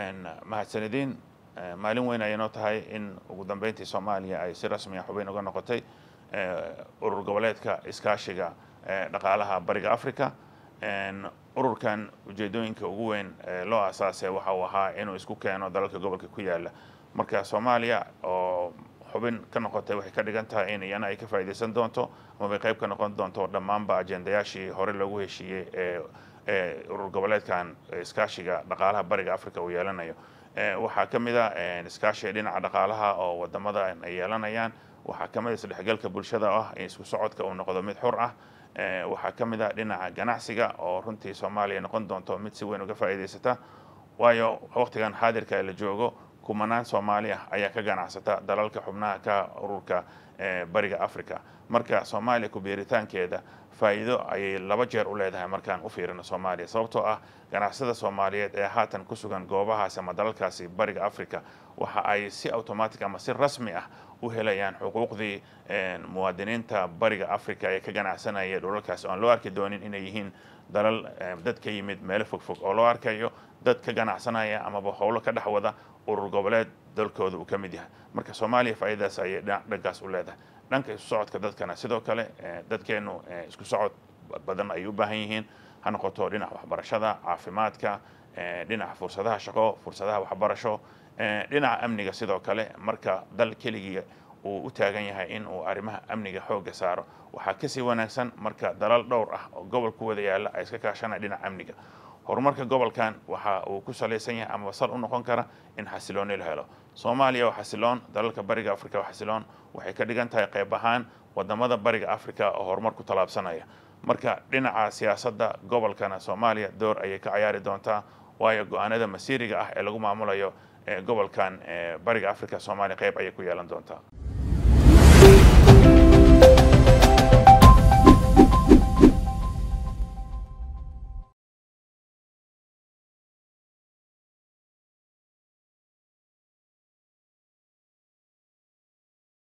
Uh, mahadsanidiin uh, maalin weyn ayay noo tahay in ugu dambeyntii soomaaliya ay si rasmi a ah xubeyn uga noqotay uh, urur goboleedka iskaashiga dhaqaalaha bariga africa ururkan ujeedooyinka ugu weyn loo aasaasay waxa uu ahaa inuu isku keeno dalalka gobolka ku yaala marka soomaaliya oo xubin ka noqotay waxay ka dhigan tahay in iyana ay ka faaiidaysan doonto amabay qayb ka noqon doonto dhammaanba ajendayaashii hore loogu heshiiyey ee ee urur goboleedkan iskaashiga dhaqaalaha bariga africa uu yeelanayo waxaa ka mid a ah, iskaashiga dhinaca dhaqaalaha oo wadamada ay yeelanayaan waxaa ka mid a ah isdhexgalka bulshada ah in isku socodka uu noqdo mid xor ah waxaa ka mid a ah dhinaca ganacsiga oo runtii soomaaliya noqon doonto mid si weyn uga faa'iidaysata waayo waqtigan xaadirka la joogo kumanaan soomaali ah ayaa ka ganacsata dalalka xubnaha ka ururka bariga africa marka soomaaliya ku biiritaankeeda faa'iido ayay laba jeer u leedahay markaan u fiirino soomaaliya sababtoo ah ganacsada soomaaliyeed ee haatan ku sugan goobahaasi ama dalalkaasi bariga africa waxa ay si automatic ama si rasmi ah u helayaan xuquuqdii muwaadiniinta bariga africa ee ka ganacsanaya dhulalkaasi oaan loo arki doonin inay yihiin dalal dad ka yimid meelo fogfog oo loo arkayo dad ka ganacsanaya amaba howlo ka dhex wada urur goboleed dalkooda uu ka mid yahay marka soomaaliya faa'iidadaas ayay dhankaas u leedahay dhanka isu socodka dadkana sidoo kale eh, dadkeennu eh, isku socod badan ayay u baahan yihiin ha noqoto dhinaca waxbarashada caafimaadka eh, dhinaca fursadaha shaqo fursadaha waxbarasho dhinaca amniga sidoo kale marka dal keligii uu u taagan yahay in uu arrimaha amniga xoogga saaro waxaa kasii wanaagsan marka dalal dhowr ah oo gobolku wada yaalla ay iska kaashanaan dhinaca amniga horumarka gobolkan waxa uu ku salaysan yahay amaba sal u noqon kara in xasilooni la helo soomaaliya waa xasiloon dalalka bariga afrika waa xasiloon waxay ka dhigan tahay qayb ahaan wadamada bariga afrika oo horumar ku tallaabsanaya marka dhinaca siyaasadda gobolkana soomaaliya door ayay ka cayaari doontaa waayo go-aanada masiiriga ah ee lagu maamulayo gobolkan bariga afrika soomaaliya qayb ayay ku yeelan doontaa